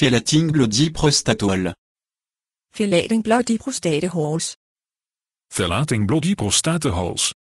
Gelatingblå prostatoal. Gelatingblå prostatehals. Verlating bloddy prostatehols.